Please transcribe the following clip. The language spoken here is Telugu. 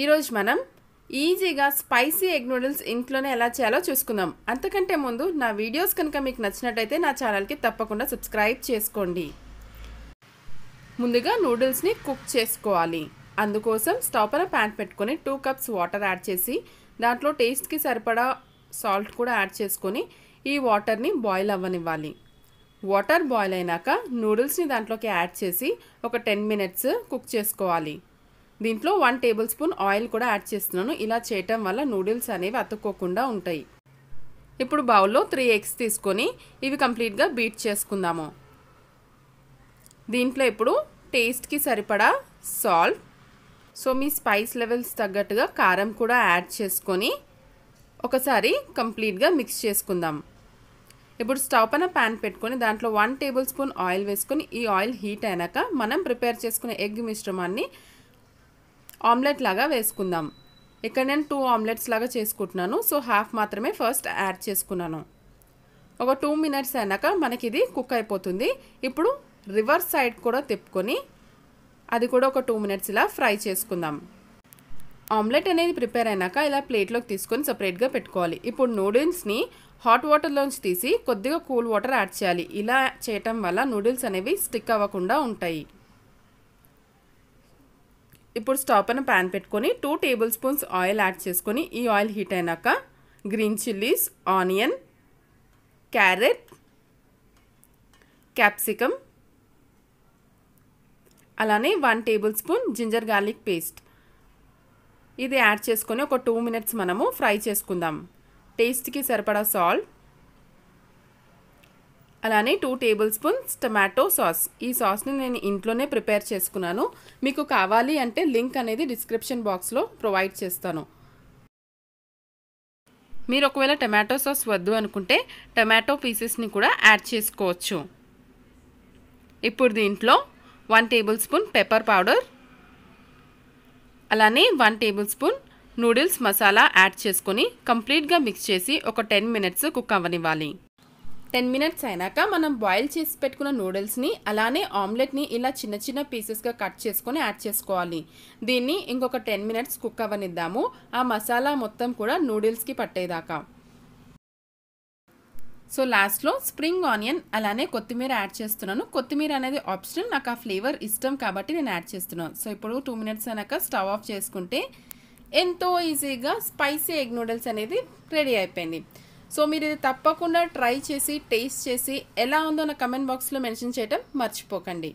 ఈరోజు మనం ఈజీగా స్పైసీ ఎగ్ నూడిల్స్ ఇంట్లోనే ఎలా చేయాలో చూసుకుందాం అంతకంటే ముందు నా వీడియోస్ కనుక మీకు నచ్చినట్టయితే నా ఛానల్కి తప్పకుండా సబ్స్క్రైబ్ చేసుకోండి ముందుగా నూడిల్స్ని కుక్ చేసుకోవాలి అందుకోసం స్టవ్ పైన ప్యాన్ పెట్టుకొని టూ కప్స్ వాటర్ యాడ్ చేసి దాంట్లో టేస్ట్కి సరిపడా సాల్ట్ కూడా యాడ్ చేసుకొని ఈ వాటర్ని బాయిల్ అవ్వనివ్వాలి వాటర్ బాయిల్ అయినాక నూడిల్స్ని దాంట్లోకి యాడ్ చేసి ఒక టెన్ మినిట్స్ కుక్ చేసుకోవాలి దీంట్లో వన్ టేబుల్ స్పూన్ ఆయిల్ కూడా యాడ్ చేస్తున్నాను ఇలా చేయటం వల్ల నూడిల్స్ అనేవి అతుక్కోకుండా ఉంటాయి ఇప్పుడు బౌల్లో త్రీ ఎగ్స్ తీసుకొని ఇవి కంప్లీట్గా బీట్ చేసుకుందాము దీంట్లో ఇప్పుడు టేస్ట్కి సరిపడా సాల్ట్ సో మీ స్పైస్ లెవెల్స్ తగ్గట్టుగా కారం కూడా యాడ్ చేసుకొని ఒకసారి కంప్లీట్గా మిక్స్ చేసుకుందాం ఇప్పుడు స్టవ్ పైన ప్యాన్ పెట్టుకొని దాంట్లో వన్ టేబుల్ స్పూన్ ఆయిల్ వేసుకొని ఈ ఆయిల్ హీట్ అయినాక మనం ప్రిపేర్ చేసుకునే ఎగ్ మిశ్రమాన్ని ఆమ్లెట్ లాగా వేసుకుందాం ఇక్కడ నేను టూ ఆమ్లెట్స్ లాగా చేసుకుంటున్నాను సో హాఫ్ మాత్రమే ఫస్ట్ యాడ్ చేసుకున్నాను ఒక టూ మినిట్స్ అయినాక మనకి ఇది కుక్ అయిపోతుంది ఇప్పుడు రివర్స్ సైడ్ కూడా తిప్పుకొని అది కూడా ఒక టూ మినిట్స్ ఇలా ఫ్రై చేసుకుందాం ఆమ్లెట్ అనేది ప్రిపేర్ అయినాక ఇలా ప్లేట్లోకి తీసుకొని సపరేట్గా పెట్టుకోవాలి ఇప్పుడు నూడిల్స్ని హాట్ వాటర్లోంచి తీసి కొద్దిగా కూల్ వాటర్ యాడ్ చేయాలి ఇలా చేయటం వల్ల నూడిల్స్ అనేవి స్టిక్ అవ్వకుండా ఉంటాయి ఇప్పుడు స్టవ్ పైన ప్యాన్ పెట్టుకొని two tablespoons oil add చేసుకొని ఈ ఆయిల్ హీట్ అయినాక green chillies onion carrot capsicum అలానే one tablespoon ginger garlic paste ఇది యాడ్ చేసుకొని ఒక టూ మినిట్స్ మనము ఫ్రై చేసుకుందాం టేస్ట్కి సరిపడా సాల్ట్ అలానే two tablespoons tomato sauce ఈ సాస్ని నేను ఇంట్లోనే ప్రిపేర్ చేసుకున్నాను మీకు కావాలి అంటే లింక్ అనేది డిస్క్రిప్షన్ బాక్స్లో ప్రొవైడ్ చేస్తాను మీరు ఒకవేళ టమాటో సాస్ వద్దు అనుకుంటే టమాటో పీసెస్ని కూడా యాడ్ చేసుకోవచ్చు ఇప్పుడు దీంట్లో one tablespoon pepper powder అలానే one tablespoon noodles masala add చేసుకొని కంప్లీట్గా మిక్స్ చేసి ఒక టెన్ మినిట్స్ కుక్ అవ్వనివ్వాలి టెన్ మినిట్స్ అయినాక మనం బాయిల్ చేసి పెట్టుకున్న నూడిల్స్ని అలానే ఆమ్లెట్ని ఇలా చిన్న చిన్న పీసెస్గా కట్ చేసుకొని యాడ్ చేసుకోవాలి దీన్ని ఇంకొక టెన్ మినిట్స్ కుక్ అవ్వనిద్దాము ఆ మసాలా మొత్తం కూడా నూడిల్స్కి పట్టేదాకా సో లాస్ట్లో స్ప్రింగ్ ఆనియన్ అలానే కొత్తిమీర యాడ్ చేస్తున్నాను కొత్తిమీర అనేది ఆప్షనల్ నాకు ఆ ఫ్లేవర్ ఇష్టం కాబట్టి నేను యాడ్ చేస్తున్నాను సో ఇప్పుడు టూ మినిట్స్ అయినాక స్టవ్ ఆఫ్ చేసుకుంటే ఎంతో ఈజీగా స్పైసీ ఎగ్ నూడిల్స్ అనేది రెడీ అయిపోయింది సో మీరు ఇది తప్పకుండా ట్రై చేసి టేస్ట్ చేసి ఎలా ఉందో నా కమెంట్ బాక్స్లో మెన్షన్ చేయటం మర్చిపోకండి